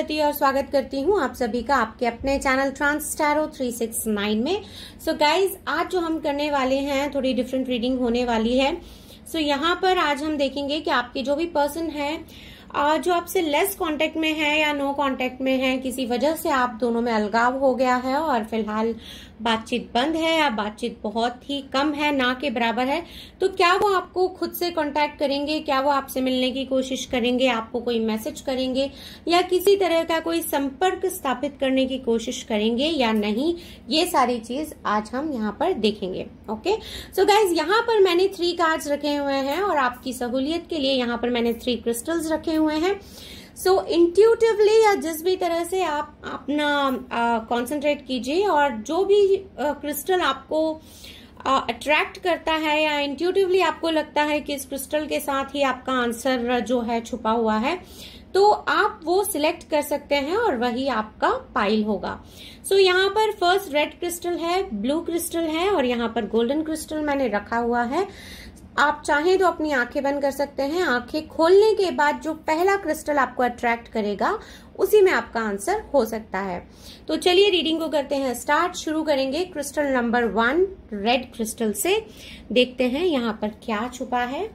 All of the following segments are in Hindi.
प्रति और स्वागत करती हूँ आप सभी का आपके अपने चैनल ट्रांस स्टारो थ्री सिक्स नाइन में सो so गाइज आज जो हम करने वाले हैं थोड़ी डिफरेंट रीडिंग होने वाली है सो so यहाँ पर आज हम देखेंगे कि आपके जो भी पर्सन है जो आपसे लेस कांटेक्ट में है या नो कांटेक्ट में है किसी वजह से आप दोनों में अलगाव हो गया है और फिलहाल बातचीत बंद है या बातचीत बहुत ही कम है ना के बराबर है तो क्या वो आपको खुद से कांटेक्ट करेंगे क्या वो आपसे मिलने की कोशिश करेंगे आपको कोई मैसेज करेंगे या किसी तरह का कोई संपर्क स्थापित करने की कोशिश करेंगे या नहीं ये सारी चीज आज हम यहाँ पर देखेंगे ओके सो गाइज यहाँ पर मैंने थ्री कार्ड्स रखे हुए हैं और आपकी सहूलियत के लिए यहाँ पर मैंने थ्री क्रिस्टल्स रखे हुए हैं सो so, इंट्यूटिवली या जिस भी तरह से आप अपना कॉन्सेंट्रेट कीजिए और जो भी क्रिस्टल आपको अट्रैक्ट करता है या इंट्यूटिवली आपको लगता है कि इस क्रिस्टल के साथ ही आपका आंसर जो है छुपा हुआ है तो आप वो सिलेक्ट कर सकते हैं और वही आपका पाइल होगा सो so, यहाँ पर फर्स्ट रेड क्रिस्टल है ब्लू क्रिस्टल है और यहाँ पर गोल्डन क्रिस्टल मैंने रखा हुआ है आप चाहें तो अपनी आंखें बंद कर सकते हैं आंखें खोलने के बाद जो पहला क्रिस्टल आपको अट्रैक्ट करेगा उसी में आपका आंसर हो सकता है तो चलिए रीडिंग को करते हैं स्टार्ट शुरू करेंगे crystal number one red crystal से देखते हैं यहाँ पर क्या छुपा है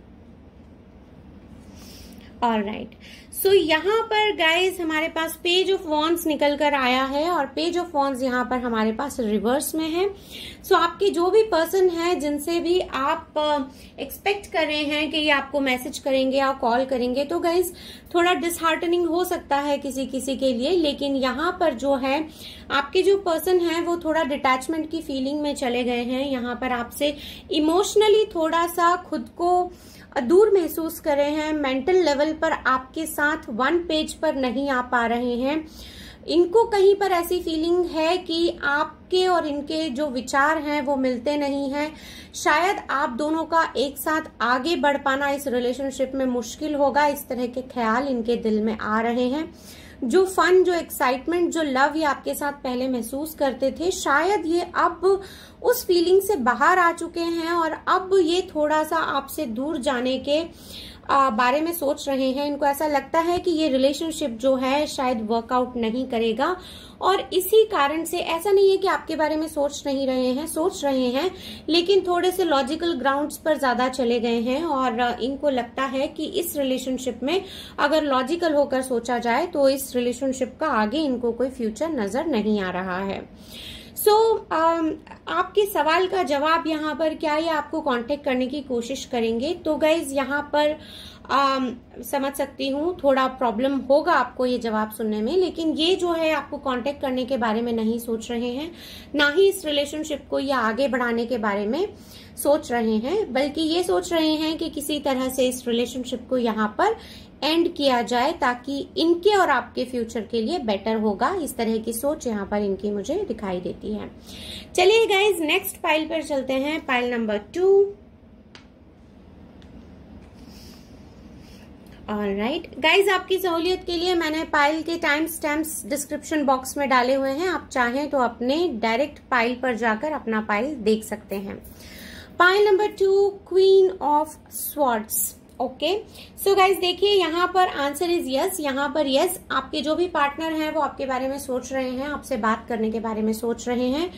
ऑल राइट सो यहाँ पर गाइज हमारे पास पेज ऑफ वॉन्स निकल कर आया है और पेज ऑफ वॉन्स यहाँ पर हमारे पास रिवर्स में है सो so, आपके जो भी पर्सन है जिनसे भी आप एक्सपेक्ट uh, कर रहे हैं कि ये आपको मैसेज करेंगे या कॉल करेंगे तो गाइज थोड़ा डिसहार्टनिंग हो सकता है किसी किसी के लिए लेकिन यहाँ पर जो है आपके जो पर्सन है वो थोड़ा डिटैचमेंट की फीलिंग में चले गए हैं यहाँ पर आपसे इमोशनली थोड़ा सा खुद को दूर महसूस कर रहे हैं मेंटल लेवल पर आपके साथ वन पेज पर नहीं आ पा रहे हैं इनको कहीं पर ऐसी फीलिंग है कि आपके और इनके जो विचार हैं वो मिलते नहीं हैं शायद आप दोनों का एक साथ आगे बढ़ पाना इस रिलेशनशिप में मुश्किल होगा इस तरह के ख्याल इनके दिल में आ रहे हैं जो फन जो एक्साइटमेंट जो लव ये आपके साथ पहले महसूस करते थे शायद ये अब उस फीलिंग से बाहर आ चुके हैं और अब ये थोड़ा सा आपसे दूर जाने के आ, बारे में सोच रहे हैं इनको ऐसा लगता है कि ये रिलेशनशिप जो है शायद वर्कआउट नहीं करेगा और इसी कारण से ऐसा नहीं है कि आपके बारे में सोच नहीं रहे हैं सोच रहे हैं लेकिन थोड़े से लॉजिकल ग्राउंड्स पर ज्यादा चले गए हैं और इनको लगता है कि इस रिलेशनशिप में अगर लॉजिकल होकर सोचा जाए तो इस रिलेशनशिप का आगे इनको कोई फ्यूचर नजर नहीं आ रहा है सो so, आपके सवाल का जवाब यहाँ पर क्या है आपको कांटेक्ट करने की कोशिश करेंगे तो गाइज यहाँ पर आ, समझ सकती हूँ थोड़ा प्रॉब्लम होगा आपको ये जवाब सुनने में लेकिन ये जो है आपको कांटेक्ट करने के बारे में नहीं सोच रहे हैं ना ही इस रिलेशनशिप को या आगे बढ़ाने के बारे में सोच रहे हैं बल्कि ये सोच रहे हैं कि किसी तरह से इस रिलेशनशिप को यहाँ पर एंड किया जाए ताकि इनके और आपके फ्यूचर के लिए बेटर होगा इस तरह की सोच यहाँ पर इनकी मुझे दिखाई देती है चलिए गाइज नेक्स्ट पाइल पर चलते हैं pile number two all right guys आपकी सहूलियत के लिए मैंने पाइल के टाइम स्टैम्प डिस्क्रिप्शन बॉक्स में डाले हुए हैं आप चाहें तो अपने डायरेक्ट पाइल पर जाकर अपना पाइल देख सकते हैं pile number two queen of swords okay so guys देखिए यहाँ पर आंसर इज यस यहाँ पर यस yes, आपके जो भी पार्टनर हैं वो आपके बारे में सोच रहे हैं आपसे बात करने के बारे में सोच रहे हैं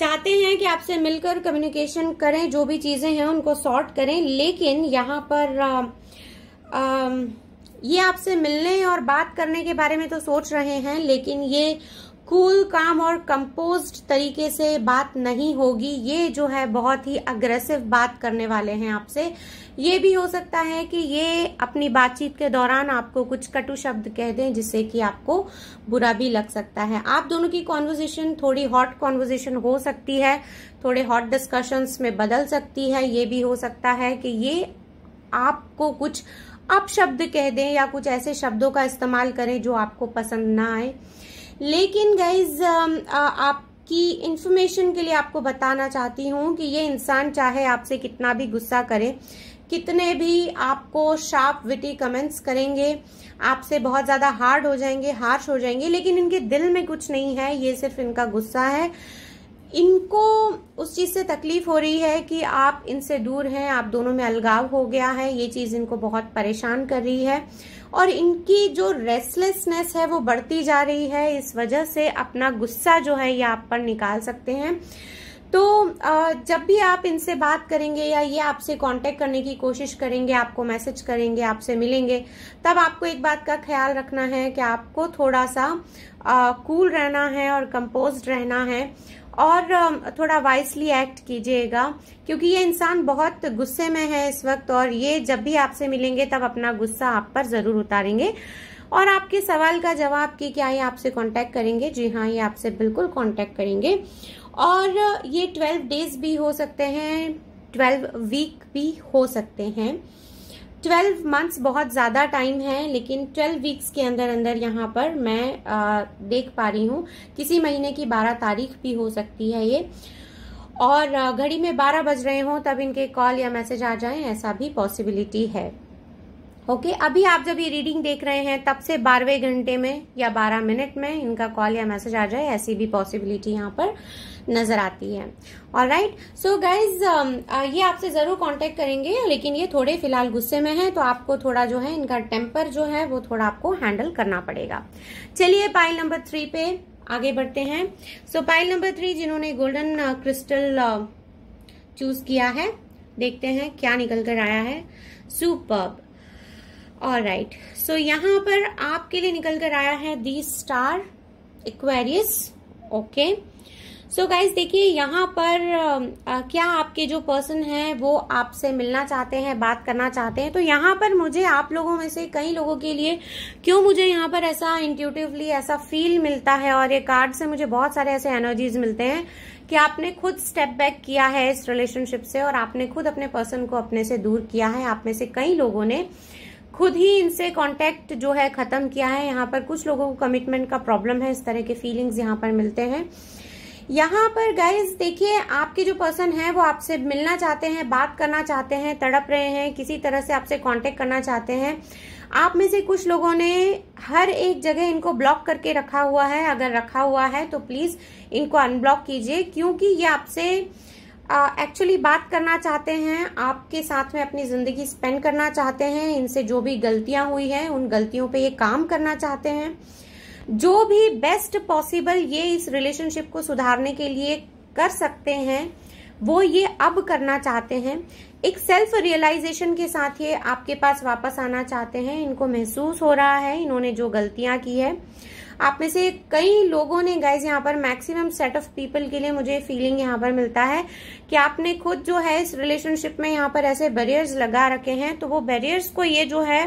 चाहते हैं कि आपसे मिलकर कम्युनिकेशन करें जो भी चीजें हैं उनको सॉर्ट करें लेकिन यहाँ पर आ, um, आ, um, ये आपसे मिलने और बात करने के बारे में तो सोच रहे हैं लेकिन ये कूल काम और कंपोज्ड तरीके से बात नहीं होगी ये जो है बहुत ही अग्रेसिव बात करने वाले हैं आपसे ये भी हो सकता है कि ये अपनी बातचीत के दौरान आपको कुछ कटु शब्द कह दें जिससे कि आपको बुरा भी लग सकता है आप दोनों की कॉन्वर्जेशन थोड़ी हॉट कॉन्वर्जेशन हो सकती है थोड़े हॉट डिस्कशंस में बदल सकती है ये भी हो सकता है कि ये आपको कुछ अपशब्द कह दें या कुछ ऐसे शब्दों का इस्तेमाल करें जो आपको पसंद ना आए लेकिन गाइज आप इन्फॉर्मेशन के लिए आपको बताना चाहती हूँ कि ये इंसान चाहे आपसे कितना भी गुस्सा करे कितने भी आपको शार्प विटी कमेंट्स करेंगे आपसे बहुत ज़्यादा हार्ड हो जाएंगे हार्श हो जाएंगे लेकिन इनके दिल में कुछ नहीं है ये सिर्फ इनका गुस्सा है इनको उस चीज़ से तकलीफ हो रही है कि आप इनसे दूर हैं आप दोनों में अलगाव हो गया है ये चीज़ इनको बहुत परेशान कर रही है और इनकी जो रेस्टलेसनेस है वो बढ़ती जा रही है इस वजह से अपना गुस्सा जो है ये आप पर निकाल सकते हैं तो जब भी आप इनसे बात करेंगे या ये आपसे कांटेक्ट करने की कोशिश करेंगे आपको मैसेज करेंगे आपसे मिलेंगे तब आपको एक बात का ख्याल रखना है कि आपको थोड़ा सा कूल रहना है और कंपोज रहना है और um, थोड़ा वाइसली एक्ट कीजिएगा क्योंकि ये इंसान बहुत गुस्से में है इस वक्त और ये जब भी आपसे मिलेंगे तब अपना गुस्सा आप पर ज़रूर उतारेंगे और आपके सवाल का जवाब कि क्या ये आपसे कांटेक्ट करेंगे जी हाँ ये आपसे बिल्कुल कांटेक्ट करेंगे और ये ट्वेल्व डेज भी हो सकते हैं ट्वेल्व वीक भी हो सकते हैं ट्वेल्व मंथ्स बहुत ज़्यादा टाइम है लेकिन ट्वेल्व वीक्स के अंदर अंदर यहाँ पर मैं आ, देख पा रही हूँ किसी महीने की बारह तारीख भी हो सकती है ये और घड़ी में बारह बज रहे हों तब इनके कॉल या मैसेज आ जाए ऐसा भी पॉसिबिलिटी है ओके okay, अभी आप जब ये रीडिंग देख रहे हैं तब से बारहवें घंटे में या बारह मिनट में इनका कॉल या मैसेज आ जाए ऐसी भी पॉसिबिलिटी यहाँ पर नज़र आती है और राइट सो गाइज ये आपसे ज़रूर कांटेक्ट करेंगे लेकिन ये थोड़े फिलहाल गुस्से में हैं तो आपको थोड़ा जो है इनका टेम्पर जो है वो थोड़ा आपको हैंडल करना पड़ेगा चलिए पाइल नंबर थ्री पे आगे बढ़ते हैं सो पाइल नंबर थ्री जिन्होंने गोल्डन क्रिस्टल चूज किया है देखते हैं क्या निकल कर आया है सुपर और राइट सो यहाँ पर आपके लिए निकल कर आया है the star Aquarius okay okay. So guys देखिए यहाँ पर आ, क्या आपके जो पर्सन हैं वो आपसे मिलना चाहते हैं बात करना चाहते हैं तो यहाँ पर मुझे आप लोगों में से कई लोगों के लिए क्यों मुझे यहाँ पर ऐसा इंट्यूटिवली ऐसा फील मिलता है और ये कार्ड से मुझे बहुत सारे ऐसे एनर्जीज मिलते हैं कि आपने खुद स्टेप बैक किया है इस रिलेशनशिप से और आपने खुद अपने पर्सन को अपने से दूर किया है आप में से कई लोगों ने खुद ही इनसे कांटेक्ट जो है खत्म किया है यहाँ पर कुछ लोगों को कमिटमेंट का प्रॉब्लम है इस तरह के फीलिंग्स यहाँ पर मिलते हैं यहाँ पर गाइज देखिए आपके जो पर्सन है वो आपसे मिलना चाहते हैं बात करना चाहते हैं तड़प रहे हैं किसी तरह से आपसे कांटेक्ट करना चाहते हैं आप में से कुछ लोगों ने हर एक जगह इनको ब्लॉक करके रखा हुआ है अगर रखा हुआ है तो प्लीज इनको अनब्लॉक कीजिए क्योंकि ये आपसे एक्चुअली uh, बात करना चाहते हैं आपके साथ में अपनी ज़िंदगी स्पेंड करना चाहते हैं इनसे जो भी गलतियां हुई हैं उन गलतियों पे ये काम करना चाहते हैं जो भी बेस्ट पॉसिबल ये इस रिलेशनशिप को सुधारने के लिए कर सकते हैं वो ये अब करना चाहते हैं एक सेल्फ रियलाइजेशन के साथ ये आपके पास वापस आना चाहते हैं इनको महसूस हो रहा है इन्होंने जो गलतियां की है आप में से कई लोगों ने गाइज यहाँ पर मैक्सिमम सेट ऑफ पीपल के लिए मुझे फीलिंग यहाँ पर मिलता है कि आपने खुद जो है इस रिलेशनशिप में यहाँ पर ऐसे बैरियर्स लगा रखे हैं तो वो बैरियर्स को ये जो है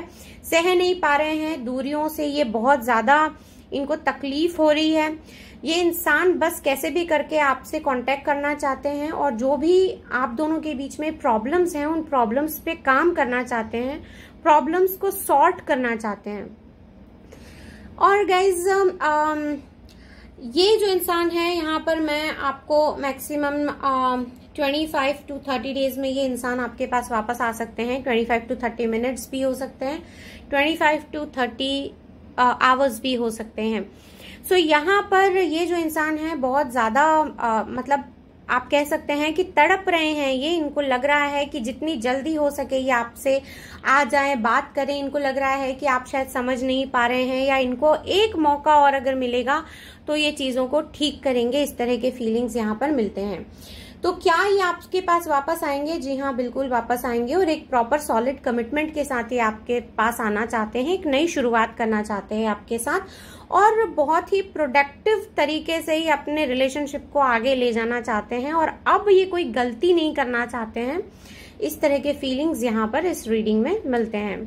सह नहीं पा रहे हैं दूरियों से ये बहुत ज्यादा इनको तकलीफ हो रही है ये इंसान बस कैसे भी करके आपसे कांटेक्ट करना चाहते हैं और जो भी आप दोनों के बीच में प्रॉब्लम्स हैं उन प्रॉब्लम्स पे काम करना चाहते हैं प्रॉब्लम्स को सॉर्ट करना चाहते हैं और गाइज um, um, ये जो इंसान है यहाँ पर मैं आपको maximum twenty five to thirty days में ये इंसान आपके पास वापस आ सकते हैं twenty five to thirty minutes भी हो सकते हैं twenty five to thirty hours भी हो सकते हैं सो so, यहाँ पर ये जो इंसान है बहुत ज़्यादा मतलब आप कह सकते हैं कि तड़प रहे हैं ये इनको लग रहा है कि जितनी जल्दी हो सके ये आपसे आ जाए बात करें इनको लग रहा है कि आप शायद समझ नहीं पा रहे हैं या इनको एक मौका और अगर मिलेगा तो ये चीज़ों को ठीक करेंगे इस तरह के फीलिंग्स यहाँ पर मिलते हैं तो क्या ये आपके पास वापस आएंगे जी हाँ बिल्कुल वापस आएंगे और एक प्रॉपर सॉलिड कमिटमेंट के साथ ये आपके पास आना चाहते हैं एक नई शुरुआत करना चाहते हैं आपके साथ और बहुत ही प्रोडक्टिव तरीके से ही अपने रिलेशनशिप को आगे ले जाना चाहते हैं और अब ये कोई गलती नहीं करना चाहते हैं इस तरह के फीलिंग्स यहाँ पर इस रीडिंग में मिलते हैं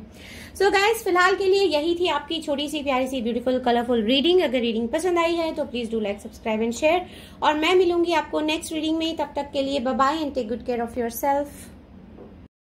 सो गाइज फिलहाल के लिए यही थी आपकी छोटी सी प्यारी सी ब्यूटीफुल कलरफुल रीडिंग अगर रीडिंग पसंद आई है तो please do like subscribe and share और मैं मिलूंगी आपको नेक्स्ट रीडिंग में तब तक के लिए bye and take good care of your self